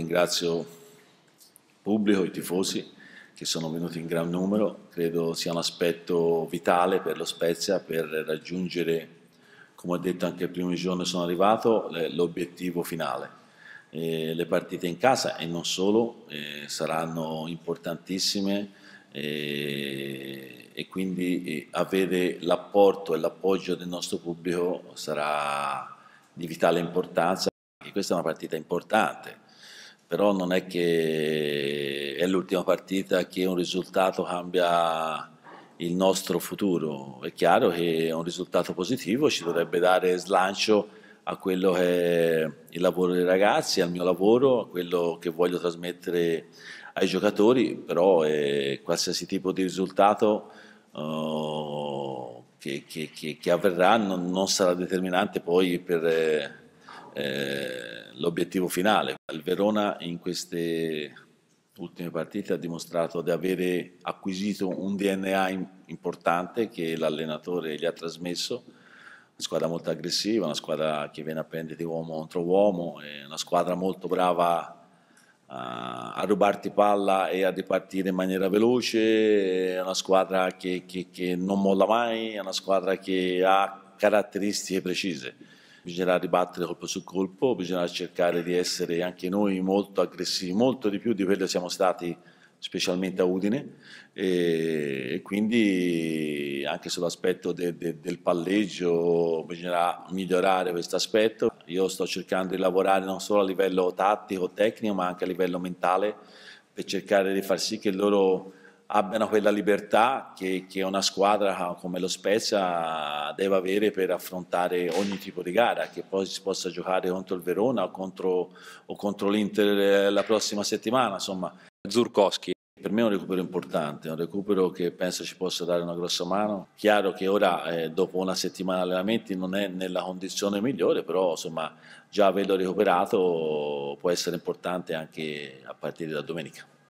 Ringrazio il pubblico, i tifosi che sono venuti in gran numero, credo sia un aspetto vitale per lo Spezia per raggiungere, come ho detto anche il primo giorno sono arrivato, l'obiettivo finale. Eh, le partite in casa e non solo eh, saranno importantissime eh, e quindi avere l'apporto e l'appoggio del nostro pubblico sarà di vitale importanza. Questa è una partita importante però non è che è l'ultima partita che un risultato cambia il nostro futuro. È chiaro che un risultato positivo ci dovrebbe dare slancio a quello che è il lavoro dei ragazzi, al mio lavoro, a quello che voglio trasmettere ai giocatori, però eh, qualsiasi tipo di risultato eh, che, che, che, che, avverrà non, non, sarà determinante poi per... Eh, eh, l'obiettivo finale. Il Verona in queste ultime partite ha dimostrato di avere acquisito un DNA importante che l'allenatore gli ha trasmesso, una squadra molto aggressiva, una squadra che viene a prendere di uomo contro uomo, una squadra molto brava a, a rubarti palla e a ripartire in maniera veloce, è una squadra che, che, che non molla mai, è una squadra che ha caratteristiche precise bisognerà ribattere colpo su colpo, bisognerà cercare di essere anche noi molto aggressivi, molto di più di quello che siamo stati specialmente a Udine e, quindi anche sull'aspetto de, de, del palleggio bisognerà migliorare questo aspetto. Io sto cercando di lavorare non solo a livello tattico, tecnico ma anche a livello mentale per cercare di far sì che loro abbiano quella libertà che, che, una squadra come lo Spezia deve avere per affrontare ogni tipo di gara, che poi si possa giocare contro il Verona o contro, o contro l'Inter eh, la prossima settimana. Insomma, Zurkowski. Per me è un recupero importante, un recupero che penso ci possa dare una grossa mano. Chiaro che ora, eh, dopo una settimana di allenamenti, non è nella condizione migliore, però insomma, già averlo recuperato può essere importante anche a partire da domenica.